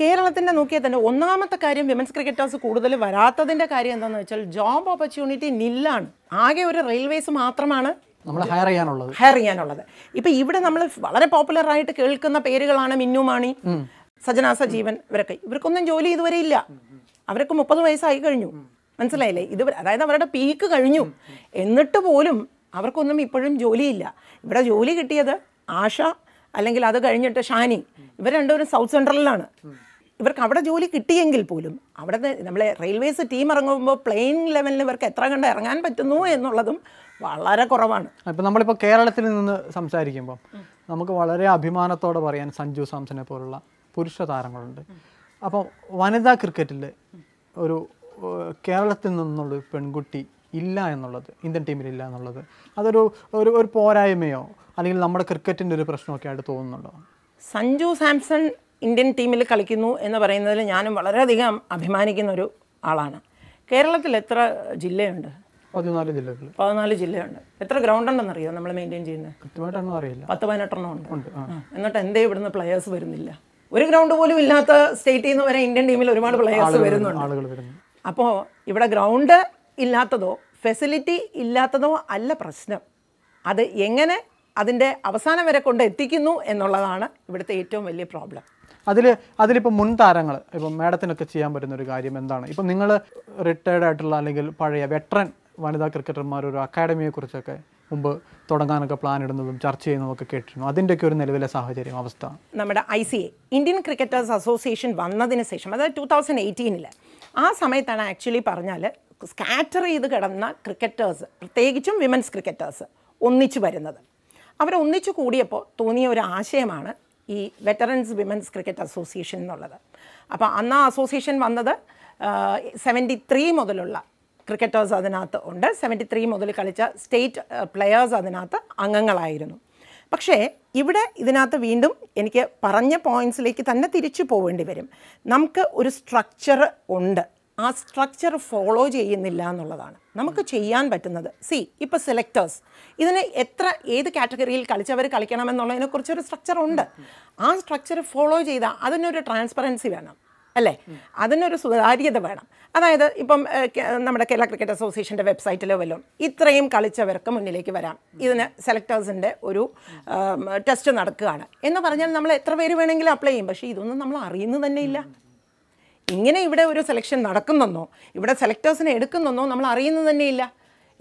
കേരളത്തിൻ്റെ നോക്കിയാൽ തന്നെ ഒന്നാമത്തെ കാര്യം വിമൻസ് ക്രിക്കറ്റേഴ്സ് കൂടുതൽ വരാത്തതിൻ്റെ കാര്യം എന്താണെന്ന് വെച്ചാൽ ജോബ് ഓപ്പർച്യൂണിറ്റി നില്ലാണ് ആകെ ഒരു റെയിൽവേസ് മാത്രമാണ് നമ്മൾ ഹയർ ചെയ്യാനുള്ളത് ഹയർ ചെയ്യാനുള്ളത് ഇപ്പം ഇവിടെ നമ്മൾ വളരെ പോപ്പുലറായിട്ട് കേൾക്കുന്ന പേരുകളാണ് മിന്നുമാണി സജനാസ ജീവൻ ഇവരൊക്കെ ഇവർക്കൊന്നും ജോലി ഇതുവരെ ഇല്ല അവരൊക്കെ മുപ്പത് വയസ്സായി കഴിഞ്ഞു മനസ്സിലായില്ലേ ഇത് അതായത് അവരുടെ പീക്ക് കഴിഞ്ഞു എന്നിട്ട് പോലും അവർക്കൊന്നും ഇപ്പോഴും ജോലിയില്ല ഇവിടെ ജോലി കിട്ടിയത് ആശ അല്ലെങ്കിൽ അത് കഴിഞ്ഞിട്ട് ഷാനി ഇവർ രണ്ടുപേരും സൗത്ത് സെൻട്രലിലാണ് ഇവർക്ക് അവിടെ ജോലി കിട്ടിയെങ്കിൽ പോലും അവിടെ നമ്മളെ റെയിൽവേസ് ടീം ഇറങ്ങുമ്പോൾ പ്ലെയിൻ ലെവലിൽ ഇവർക്ക് എത്ര കണ്ട് ഇറങ്ങാൻ പറ്റുന്നു എന്നുള്ളതും വളരെ കുറവാണ് ഇപ്പം നമ്മളിപ്പോൾ കേരളത്തിൽ നിന്ന് സംസാരിക്കുമ്പോൾ നമുക്ക് വളരെ അഭിമാനത്തോടെ പറയാൻ സഞ്ജു സാംസനെ പോലുള്ള പുരുഷ താരങ്ങളുണ്ട് അപ്പോൾ വനിതാ ക്രിക്കറ്റിൽ ഒരു കേരളത്തിൽ നിന്നുള്ള പെൺകുട്ടി ഇല്ല എന്നുള്ളത് ഇന്ത്യൻ ടീമിലില്ല എന്നുള്ളത് അതൊരു ഒരു ഒരു പോരായ്മയോ അല്ലെങ്കിൽ നമ്മുടെ ക്രിക്കറ്റിൻ്റെ ഒരു പ്രശ്നമൊക്കെ ആയിട്ട് തോന്നുന്നുണ്ടോ സഞ്ജു സാംസൺ ഇന്ത്യൻ ടീമിൽ കളിക്കുന്നു എന്ന് പറയുന്നതിൽ ഞാനും വളരെയധികം അഭിമാനിക്കുന്ന ഒരു ആളാണ് കേരളത്തിൽ എത്ര ജില്ലയുണ്ട് പതിനാല് ജില്ലകൾ പതിനാല് ജില്ലയുണ്ട് എത്ര ഗ്രൗണ്ട് അറിയോ നമ്മൾ മെയിൻറ്റെയിൻ ചെയ്യുന്നത് കൃത്യമായിട്ടൊന്നും അറിയില്ല പത്ത് പതിനെട്ടെണ്ണം ഉണ്ട് എന്നിട്ട് എന്തേ ഇവിടുന്ന് പ്ലെയേഴ്സ് വരുന്നില്ല ഒരു ഗ്രൗണ്ട് പോലും ഇല്ലാത്ത സ്റ്റേറ്റിൽ നിന്ന് വരെ ഇന്ത്യൻ ടീമിൽ ഒരുപാട് പ്ലെയേഴ്സ് വരുന്നുണ്ട് അപ്പോൾ ഇവിടെ ഗ്രൗണ്ട് ഇല്ലാത്തതോ ഫെസിലിറ്റി ഇല്ലാത്തതോ അല്ല പ്രശ്നം അത് എങ്ങനെ അതിൻ്റെ അവസാനം വരെ കൊണ്ട് എത്തിക്കുന്നു എന്നുള്ളതാണ് ഇവിടുത്തെ ഏറ്റവും വലിയ പ്രോബ്ലം അതിൽ അതിലിപ്പോൾ മുൻ താരങ്ങൾ ഇപ്പം മാഡത്തിനൊക്കെ ചെയ്യാൻ പറ്റുന്ന ഒരു കാര്യം എന്താണ് ഇപ്പം നിങ്ങൾ റിട്ടയർഡ് ആയിട്ടുള്ള അല്ലെങ്കിൽ പഴയ വെറ്ററൻ വനിതാ ക്രിക്കറ്റർമാർ ഒരു അക്കാഡമിയെക്കുറിച്ചൊക്കെ മുമ്പ് തുടങ്ങാനൊക്കെ പ്ലാൻ ഇടുന്നതും ചർച്ച ഒക്കെ കേട്ടിരുന്നു അതിൻ്റെയൊക്കെ ഒരു നിലവിലെ സാഹചര്യം അവസ്ഥ നമ്മുടെ I C A Indian cricketers association വന്നതിന് ശേഷം അതായത് ടൂ തൗസൻഡ് എയ്റ്റീനിൽ ആ സമയത്താണ് ആക്ച്വലി പറഞ്ഞാൽ സ്കാറ്റർ ചെയ്ത് കിടന്ന ക്രിക്കറ്റേഴ്സ് പ്രത്യേകിച്ചും വിമൻസ് ക്രിക്കറ്റേഴ്സ് ഒന്നിച്ചു വരുന്നത് അവരൊന്നിച്ചു കൂടിയപ്പോൾ തോന്നിയ ഒരു ആശയമാണ് ഈ വെറ്ററൻസ് വിമൻസ് ക്രിക്കറ്റ് അസോസിയേഷൻ എന്നുള്ളത് അപ്പോൾ അന്ന് ആ അസോസിയേഷൻ വന്നത് സെവൻറ്റി ത്രീ മുതലുള്ള ക്രിക്കറ്റേഴ്സ് അതിനകത്ത് ഉണ്ട് സെവൻറ്റി ത്രീ മുതൽ കളിച്ച സ്റ്റേറ്റ് പ്ലെയേഴ്സ് അതിനകത്ത് അംഗങ്ങളായിരുന്നു പക്ഷേ ഇവിടെ ഇതിനകത്ത് വീണ്ടും എനിക്ക് പറഞ്ഞ പോയിൻസിലേക്ക് തന്നെ തിരിച്ചു പോവേണ്ടി വരും നമുക്ക് ഒരു സ്ട്രക്ചർ ഉണ്ട് ആ സ്ട്രക്ചർ ഫോളോ ചെയ്യുന്നില്ല എന്നുള്ളതാണ് നമുക്ക് ചെയ്യാൻ പറ്റുന്നത് സി ഇപ്പം സെലക്ടേഴ്സ് ഇതിന് എത്ര ഏത് കാറ്റഗറിയിൽ കളിച്ചവർ കളിക്കണമെന്നുള്ളതിനെക്കുറിച്ചൊരു സ്ട്രക്ചർ ഉണ്ട് ആ സ്ട്രക്ചർ ഫോളോ ചെയ്താൽ അതിനൊരു ട്രാൻസ്പെറൻസി വേണം അല്ലേ അതിനൊരു സുതാര്യത വേണം അതായത് ഇപ്പം നമ്മുടെ കേരള ക്രിക്കറ്റ് അസോസിയേഷൻ്റെ വെബ്സൈറ്റിൽ വല്ലതും ഇത്രയും കളിച്ചവർക്ക് മുന്നിലേക്ക് വരാം ഇതിന് സെലക്ടേഴ്സിൻ്റെ ഒരു ടെസ്റ്റ് നടക്കുകയാണ് എന്ന് പറഞ്ഞാൽ നമ്മൾ എത്ര പേര് വേണമെങ്കിലും അപ്ലൈ ചെയ്യും പക്ഷേ ഇതൊന്നും നമ്മൾ അറിയുന്നു തന്നെ ഇല്ല ഇങ്ങനെ ഇവിടെ ഒരു സെലക്ഷൻ നടക്കുന്നെന്നോ ഇവിടെ സെലക്ടേഴ്സിനെ എടുക്കുന്നെന്നോ നമ്മൾ അറിയുന്നത് തന്നെയില്ല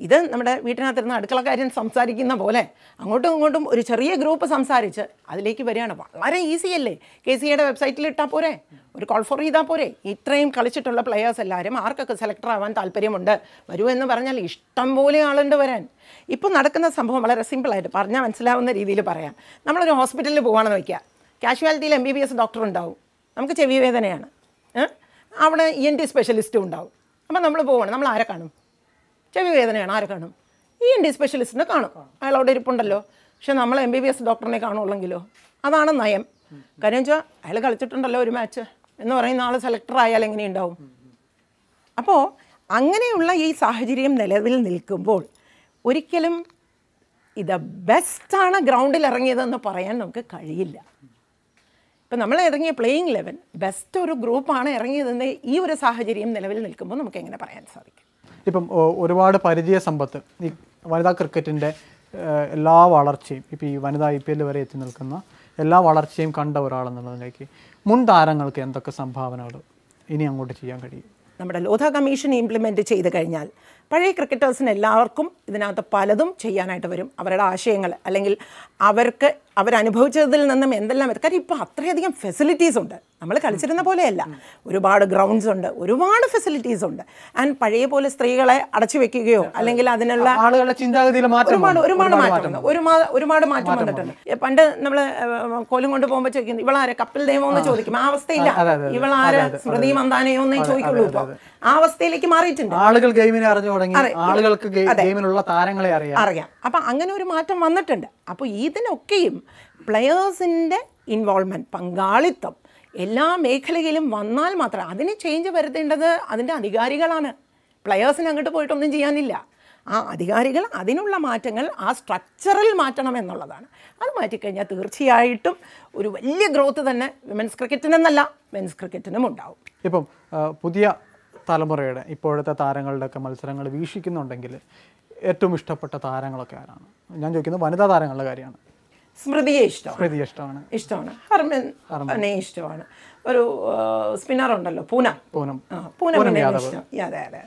ഇത് നമ്മുടെ വീട്ടിനകത്തിരുന്ന് അടുക്കളക്കാരൻ സംസാരിക്കുന്ന പോലെ അങ്ങോട്ടും ഇങ്ങോട്ടും ഒരു ചെറിയ ഗ്രൂപ്പ് സംസാരിച്ച് അതിലേക്ക് വരികയാണ് വളരെ ഈസി അല്ലേ കെ സിയുടെ വെബ്സൈറ്റിൽ ഇട്ടാൽ പോരെ ഒരു കോൾ ഫോർ ചെയ്താൽ പോരെ ഇത്രയും കളിച്ചിട്ടുള്ള പ്ലെയേഴ്സ് എല്ലാവരും ആർക്കൊക്കെ സെലക്ടർ ആവാൻ താല്പര്യമുണ്ട് വരൂ എന്ന് പറഞ്ഞാൽ ഇഷ്ടം പോലെ ആളുണ്ട് വരാൻ ഇപ്പം നടക്കുന്ന സംഭവം വളരെ സിമ്പിളായിട്ട് പറഞ്ഞാൽ മനസ്സിലാവുന്ന രീതിയിൽ പറയാം നമ്മളൊരു ഹോസ്പിറ്റലിൽ പോകുകയാണെന്ന് വയ്ക്കുക കാഷ്വാലിറ്റിയിൽ M B B S doctor ഉണ്ടാവും നമുക്ക് ചെവി വേദനയാണ് അവിടെ ഇ എൻ ടി സ്പെഷ്യലിസ്റ്റും ഉണ്ടാവും അപ്പം നമ്മൾ പോവുകയാണ് നമ്മൾ ആരെ കാണും ചെവി വേദനയാണ് ആരെ കാണും ഇ എൻ ടി സ്പെഷ്യലിസ്റ്റിനെ കാണും അയാൾ അവിടെ ഇരിപ്പുണ്ടല്ലോ പക്ഷെ നമ്മൾ എം ബി ബി എസ് ഡോക്ടറിനെ കാണുള്ളെങ്കിലോ അതാണ് നയം കാര്യം വെച്ചാൽ അയാൾ കളിച്ചിട്ടുണ്ടല്ലോ ഒരു മാച്ച് എന്ന് പറയുന്ന ആൾ സെലക്ടർ ആയാൽ ഉണ്ടാവും അപ്പോൾ അങ്ങനെയുള്ള ഈ സാഹചര്യം നിലവിൽ നിൽക്കുമ്പോൾ ഒരിക്കലും ഇത് ബെസ്റ്റാണ് ഗ്രൗണ്ടിൽ ഇറങ്ങിയതെന്ന് പറയാൻ നമുക്ക് കഴിയില്ല ഇപ്പം നമ്മൾ ഇറങ്ങിയ പ്ലേയിങ് ലെവൻ ബെസ്റ്റ് ഒരു ഗ്രൂപ്പാണ് ഇറങ്ങിയതെന്ന് ഈ ഒരു സാഹചര്യം നിലവിൽ നിൽക്കുമ്പോൾ നമുക്ക് എങ്ങനെ പറയാൻ സാധിക്കും ഇപ്പം ഒരുപാട് പരിചയ സമ്പത്ത് ഈ വനിതാ ക്രിക്കറ്റിൻ്റെ എല്ലാ വളർച്ചയും ഇപ്പോൾ ഈ വനിതാ ഐ പി എല്ലിൽ വരെ എത്തി നിൽക്കുന്ന എല്ലാ വളർച്ചയും കണ്ട ഒരാളെന്നുള്ളതിലേക്ക് മുൻ താരങ്ങൾക്ക് എന്തൊക്കെ സംഭാവനകൾ ഇനി അങ്ങോട്ട് ചെയ്യാൻ കഴിയും നമ്മുടെ ലോധ കമ്മീഷൻ ഇംപ്ലിമെൻറ്റ് ചെയ്ത് കഴിഞ്ഞാൽ പഴയ ക്രിക്കറ്റേഴ്സിന് എല്ലാവർക്കും ഇതിനകത്ത് പലതും ചെയ്യാനായിട്ട് വരും അവരുടെ ആശയങ്ങൾ അല്ലെങ്കിൽ അവർക്ക് അവരനുഭവിച്ചതിൽ നിന്നും എന്തെല്ലാം കാര്യം ഇപ്പോൾ അത്രയധികം ഫെസിലിറ്റീസ് ഉണ്ട് നമ്മൾ കളിച്ചിരുന്ന പോലെയല്ല ഒരുപാട് ഗ്രൗണ്ട്സ് ഉണ്ട് ഒരുപാട് ഫെസിലിറ്റീസ് ഉണ്ട് ആൻഡ് പഴയ പോലെ സ്ത്രീകളെ അടച്ചു വെക്കുകയോ അല്ലെങ്കിൽ അതിനുള്ള ആളുകളുടെ ചിന്താഗതിയിൽ ഒരുപാട് ഒരുപാട് മാറ്റം ഒരുപാട് ഒരുപാട് മാറ്റം വന്നിട്ടുണ്ട് പണ്ട് നമ്മൾ കോലും കൊണ്ട് പോകുമ്പോൾ ചോദിക്കുന്നത് ഇവളാരെ കപ്പിൽ ദൈവം എന്ന് ചോദിക്കും ആ അവസ്ഥയില്ല ഇവളാരെ സ്മൃതി മന്ദാനയോ എന്നേ ചോദിക്കുള്ളൂ ഇപ്പോൾ ആ അവസ്ഥയിലേക്ക് മാറിയിട്ടുണ്ട് ആളുകൾ ഗെയിമിനെ അറിഞ്ഞു തുടങ്ങി ആളുകൾക്ക് ഗെയിമിലുള്ള താരങ്ങളെ അറിയാം അറിയാം അങ്ങനെ ഒരു മാറ്റം വന്നിട്ടുണ്ട് അപ്പോൾ ഇതിനൊക്കെയും പ്ലെയേഴ്സിൻ്റെ ഇൻവോൾവ്മെൻറ്റ് പങ്കാളിത്തം എല്ലാ മേഖലയിലും വന്നാൽ മാത്രം അതിന് ചേഞ്ച് വരുത്തേണ്ടത് അതിൻ്റെ അധികാരികളാണ് പ്ലെയേഴ്സിന് അങ്ങോട്ട് പോയിട്ടൊന്നും ചെയ്യാനില്ല ആ അധികാരികൾ അതിനുള്ള മാറ്റങ്ങൾ ആ സ്ട്രക്ചറിൽ മാറ്റണം എന്നുള്ളതാണ് അത് മാറ്റിക്കഴിഞ്ഞാൽ തീർച്ചയായിട്ടും ഒരു വലിയ ഗ്രോത്ത് തന്നെ വിമൻസ് ക്രിക്കറ്റിനെന്നല്ല മെൻസ് ക്രിക്കറ്റിനും ഉണ്ടാവും ഇപ്പം പുതിയ തലമുറയുടെ ഇപ്പോഴത്തെ താരങ്ങളുടെയൊക്കെ മത്സരങ്ങൾ വീക്ഷിക്കുന്നുണ്ടെങ്കിൽ ഏറ്റവും ഇഷ്ടപ്പെട്ട താരങ്ങളൊക്കെ ആരാണ് ഞാൻ ചോദിക്കുന്നത് വനിതാ താരങ്ങളുടെ കാര്യമാണ് സ്മൃതിയെ ഇഷ്ടമാണ് ഇഷ്ടമാണ് ഇഷ്ടമാണ് ഹർമനെ ഇഷ്ടമാണ് ഒരു സ്പിന്നർ ഉണ്ടല്ലോ പൂനം പൂനം പൂനം ഇഷ്ടം അതെ അതെ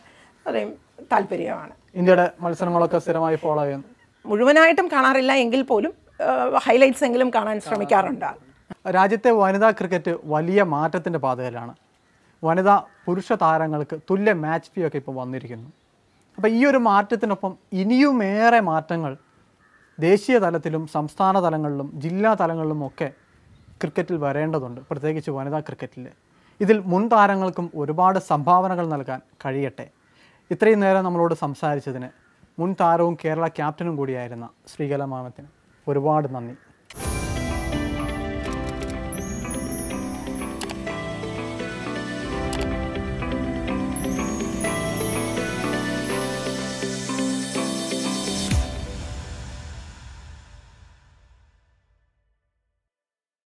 അത്രയും താല്പര്യമാണ് ഇന്ത്യയുടെ മത്സരങ്ങളൊക്കെ സ്ഥിരമായി ഫോളോ ചെയ്യുന്നു മുഴുവനായിട്ടും കാണാറില്ല എങ്കിൽ പോലും ഹൈലൈറ്റ്സ് എങ്കിലും കാണാൻ ശ്രമിക്കാറുണ്ട് രാജ്യത്തെ വനിതാ ക്രിക്കറ്റ് വലിയ മാറ്റത്തിന്റെ പാതയിലാണ് വനിതാ പുരുഷ താരങ്ങൾക്ക് തുല്യ മാച്ച് ഫീ ഒക്കെ ഇപ്പോൾ വന്നിരിക്കുന്നു അപ്പോൾ ഈ ഒരു മാറ്റത്തിനൊപ്പം ഇനിയുമേറെ മാറ്റങ്ങൾ ദേശീയ തലത്തിലും സംസ്ഥാന തലങ്ങളിലും ജില്ലാ തലങ്ങളിലും ഒക്കെ ക്രിക്കറ്റിൽ വരേണ്ടതുണ്ട് പ്രത്യേകിച്ച് വനിതാ ക്രിക്കറ്റിൽ ഇതിൽ മുൻ താരങ്ങൾക്കും ഒരുപാട് സംഭാവനകൾ നൽകാൻ കഴിയട്ടെ ഇത്രയും നേരം നമ്മളോട് സംസാരിച്ചതിന് മുൻ താരവും കേരള ക്യാപ്റ്റനും കൂടിയായിരുന്ന ശ്രീകല മാമത്തിന് ഒരുപാട് നന്ദി